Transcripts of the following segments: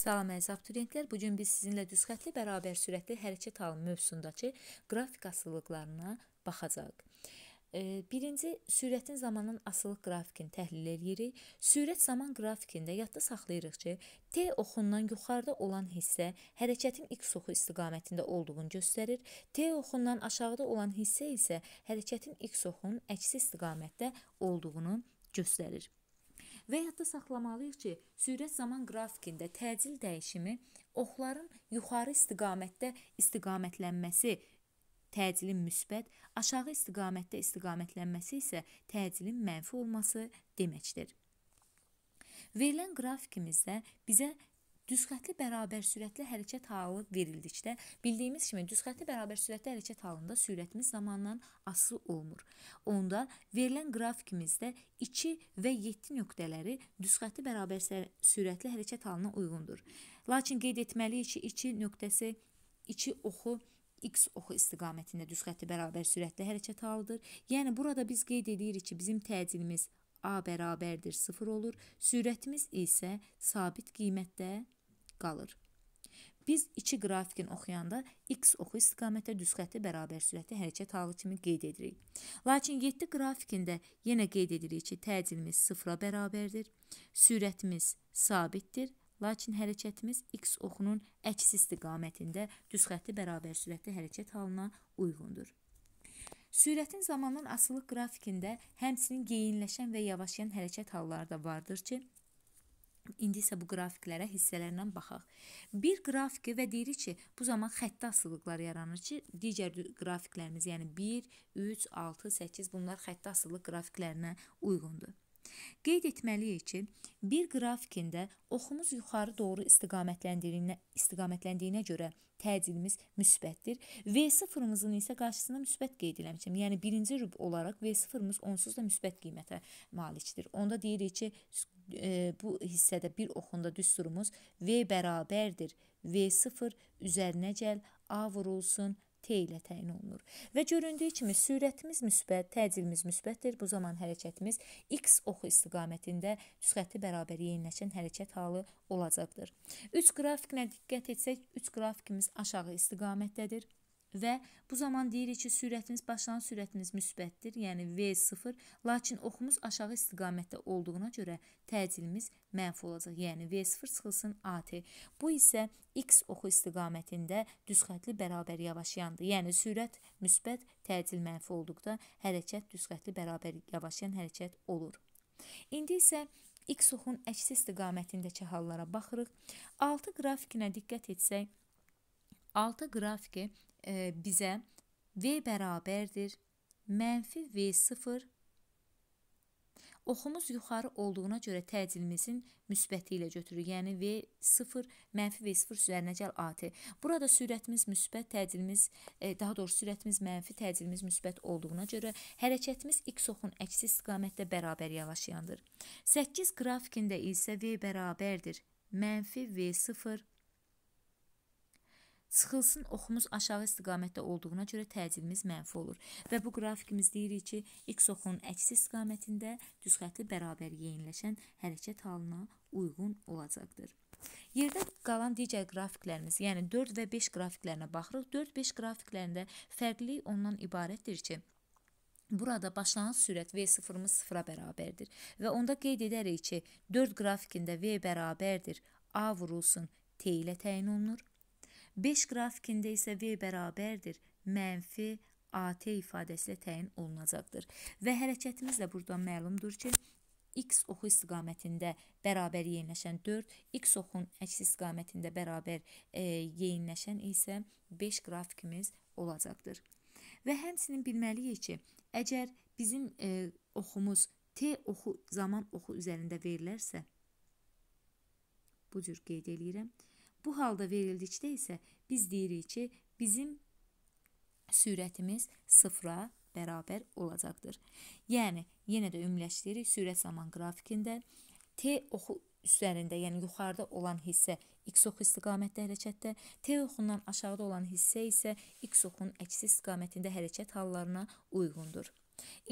Salam əziz abituriyentlər, bu gün biz sizinlə düzxətli bərabər sürətli hərəkət halının mövzusundakı qrafik asılılıqlarına baxacağıq. Birinci, sürətin zamanın asılıq qrafikini təhlil eləyirik. Sürət zaman qrafikində yadda saxlayırıq ki, T oxundan yuxarıda olan hissə hərəkətin x oxu istiqamətində olduğunu göstərir. T oxundan aşağıda olan hissə isə hərəkətin x oxunun əksi istiqamətdə olduğunu göstərir və yadda saxlamalıyıq ki, sürət zaman qrafikində təcil dəyişimi oxların yuxarı istiqamətdə istiqamətlənməsi təcilin müsbət, aşağı istiqamətdə istiqamətlənməsi isə təcilin mənfi olması deməkdir. Verilən qrafikimizdə bizə Düz xəttli bərabər sürətli hərəkət halı verildikdə, bildiyimiz kimi düz xəttli bərabər sürətli hərəkət halında sürətimiz zamandan asılı olmur. Onda verilən qrafikimizdə 2 və 7 nöqtələri düz xəttli bərabər sürətli hərəkət halına uyğundur. Lakin qeyd etməliyik ki, 2 nöqtəsi 2 oxu x oxu istiqamətində düz xətti bərabər sürətli hərəkət halıdır. Yəni burada biz qeyd edirik ki, bizim təcilimiz a bərabərdir 0 olur. Sürətimiz isə sabit qiymətdə qalır. Biz iki qrafikin oxuyanda x oxu istiqamətə düz xətti bərabər sürətli hərəkət halı kimi qeyd edirik. Lakin 7 qrafikində yenə qeyd edirik ki, təcilimiz 0-a bərabərdir, sürətimiz sabitdir, lakin hərəkətimiz x oxunun əks istiqamətində düz xətti bərabər sürətli hərəkət halına uyğundur. Sürətin zamanın asılı qrafikində həmçinin geyinləşən və yavaşlayan hərəkət halları da vardır ki, İndi isə bu qrafiklərə hissələrindən baxaq. Bir qrafiki və deyirik ki, bu zaman xətti asılılıqlar yaranır ki, digər qrafiklərimiz, yəni 1, 3, 6, 8 bunlar xətti asılılıq qrafiklərinə uyğundur. Qeyd etməliyik ki, bir qrafikində oxumuz yuxarı doğru istiqamətləndirdiyinə, istiqamətləndiyinə görə təcilimiz müsbətdir. V0-ımızın isə qarşısına müsbət qeyd eləmişəm. Yəni birinci rüb olaraq V0-ımız onsuz da müsbət qiymətə malikdir. Onda deyirik ki, e, bu hissədə bir oxunda düsturumuz V bərabərdir V0 üzərinə gəl A vurulsun T ilə təyin olunur. Və göründüyü kimi sürətimiz müsbət, təcilimiz müsbətdir. Bu zaman hərəkətimiz x oxu istiqamətində düzxətti bərabər yeyinləşən hərəkət halı olacaqdır. 3 qrafikinə diqqət etsək, 3 qrafikimiz aşağı istiqamətdədir. Və bu zaman deyirik ki, sürətimiz, başlanğıc sürətimiz müsbətdir, yəni V0, lakin oxumuz aşağı istiqamətdə olduğuna görə təcilimiz mənfi olacaq. Yəni V0 çıxılsın AT. Bu isə X oxu istiqamətində düzxətli bərabər yavaşayandır. Yəni sürət müsbət, təcil mənfi olduqda hərəkət düzxətli bərabər yavaşayan hərəkət olur. İndi isə X oxun əksi istiqamətindəki hallara baxırıq. 6 qrafikinə diqqət etsək, 6 qrafiki e, bizə V bərabərdir mənfi V0 Oxumuz yuxarı olduğuna görə təcilmizin müsbəti ilə götürür. Yəni V0 mənfi V0 üzərinə gəl AT. Burada sürətimiz müsbət, təcilimiz, e, daha doğrusu sürətimiz mənfi, təcilimiz müsbət olduğuna görə hərəkətimiz x oxun əksi istiqamətdə bərabər yanaşıyandır. 8 qrafikində isə V bərabərdir mənfi V0 Sıxılsın oxumuz aşağı istiqamətdə olduğuna görə təcilimiz mənfi olur və bu qrafikimiz deyirik ki, x oxunun əksi istiqamətində düzxətli bərabər yeyinləşən hərəkət halına uyğun olacaqdır. Yerdə qalan digər qrafiklərimiz, yəni 4 və 5 qrafiklərinə baxırıq. 4-5 qrafiklərində fərqlilik ondan ibarətdir ki, Burada başlanan sürət V0-ımız 0-a bərabərdir və onda qeyd edərik ki, 4 qrafikində V bərabərdir A vurulsun T ilə təyin olunur. 5 qrafikində isə V bərabərdir mənfi AT ifadəsi ilə təyin olunacaqdır. Və hərəkətimiz də buradan məlumdur ki, x oxu istiqamətində bərabər yeyinləşən 4, x oxun əks istiqamətində bərabər e, yeyinləşən isə 5 qrafikimiz olacaqdır. Və həmçinin bilməliyik ki, əgər bizim e, oxumuz T oxu zaman oxu üzərində verilərsə bu cür qeyd eləyirəm. Bu halda verildikdə isə biz deyirik ki, bizim sürətimiz sıfıra bərabər olacaqdır. Yəni yenə də ümumiləşdiririk sürət zaman qrafikində T oxu üstlərində, yəni yuxarıda olan hissə x oxu istiqamətdə hərəkətdə, T oxundan aşağıda olan hissə isə x oxunun əksi istiqamətində hərəkət hallarına uyğundur.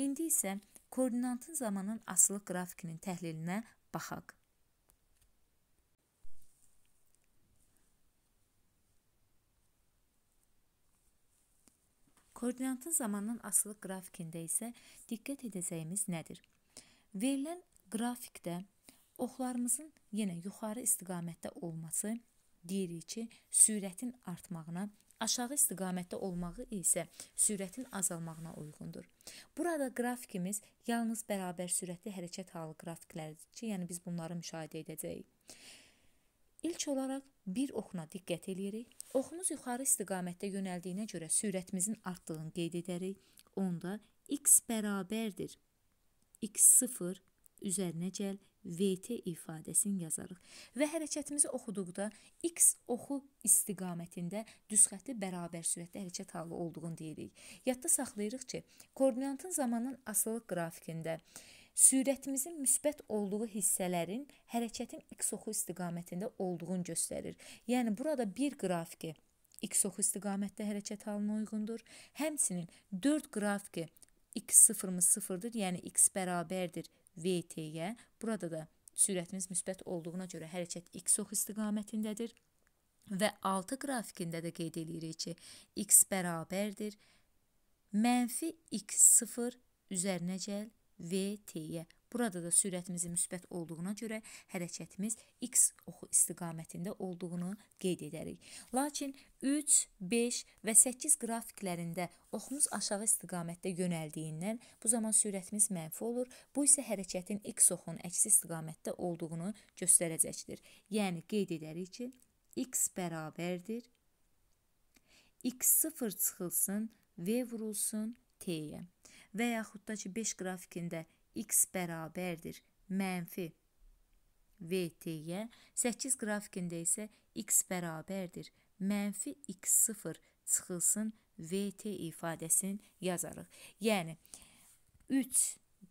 İndi isə koordinatın zamanın asılı qrafikinin təhlilinə baxaq. Koordinatın zamandan asılı qrafikində isə diqqət edəcəyimiz nədir? Verilən qrafikdə oxlarımızın yenə yuxarı istiqamətdə olması deyirik ki, sürətin artmağına, aşağı istiqamətdə olmağı isə sürətin azalmağına uyğundur. Burada qrafikimiz yalnız bərabər sürətli hərəkət halı qrafikləridir ki, yəni biz bunları müşahidə edəcəyik. İlk olaraq bir oxuna diqqət eləyirik. Oxumuz yuxarı istiqamətdə yönəldiyinə görə sürətimizin artdığını qeyd edərik. Onda x bərabərdir x0 üzərinə gəl vt ifadəsini yazarıq və hərəkətimizi oxuduqda x oxu istiqamətində düzxətli bərabər sürətdə hərəkət halı olduğunu deyirik. Yadda saxlayırıq ki, koordinatın zamanın asılılıq qrafikində Sürətimizin müsbət olduğu hissələrin hərəkətin x oxu istiqamətində olduğunu göstərir. Yəni burada bir qrafiki x oxu istiqamətdə hərəkət halına uyğundur. Həmçinin 4 qrafiki x sıfırımız sıfırdır, yəni x bərabərdir vt-yə. Burada da sürətimiz müsbət olduğuna görə hərəkət x oxu istiqamətindədir. Və 6 qrafikində də qeyd edirik ki, x bərabərdir mənfi x sıfır üzərinə gəl VT-yə. Burada da sürətimizin müsbət olduğuna görə hərəkətimiz x oxu istiqamətində olduğunu qeyd edərik. Lakin 3, 5 və 8 qrafiklərində oxumuz aşağı istiqamətdə yönəldiyindən bu zaman sürətimiz mənfi olur. Bu isə hərəkətin x oxunun əksi istiqamətdə olduğunu göstərəcəkdir. Yəni qeyd edərik ki, x bərabərdir x0 çıxılsın, v vurulsun t-yə və yaxud da ki 5 qrafikində x bərabərdir mənfi VT-yə, 8 qrafikində isə x bərabərdir mənfi x0 çıxılsın VT ifadəsini yazarıq. Yəni 3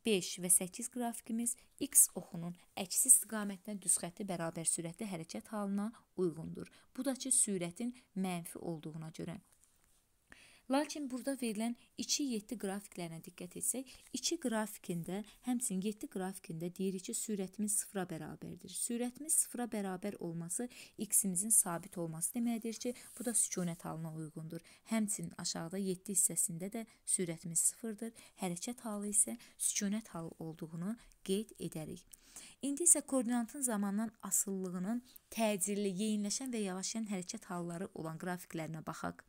5 və 8 qrafikimiz x oxunun əksi istiqamətində düz xətti bərabər sürətli hərəkət halına uyğundur. Bu da ki sürətin mənfi olduğuna görə. Lakin burada verilən 2-7 qrafiklərinə diqqət etsək, 2 qrafikində, həmçinin 7 qrafikində deyirik ki, sürətimiz sıfıra bərabərdir. Sürətimiz sıfıra bərabər olması x-imizin sabit olması deməkdir ki, bu da sükunət halına uyğundur. Həmçinin aşağıda 7 hissəsində də sürətimiz sıfırdır. Hərəkət halı isə sükunət halı olduğunu qeyd edərik. İndi isə koordinatın zamandan asıllığının təcilli, yeyinləşən və yavaşlayan hərəkət halları olan qrafiklərinə baxaq.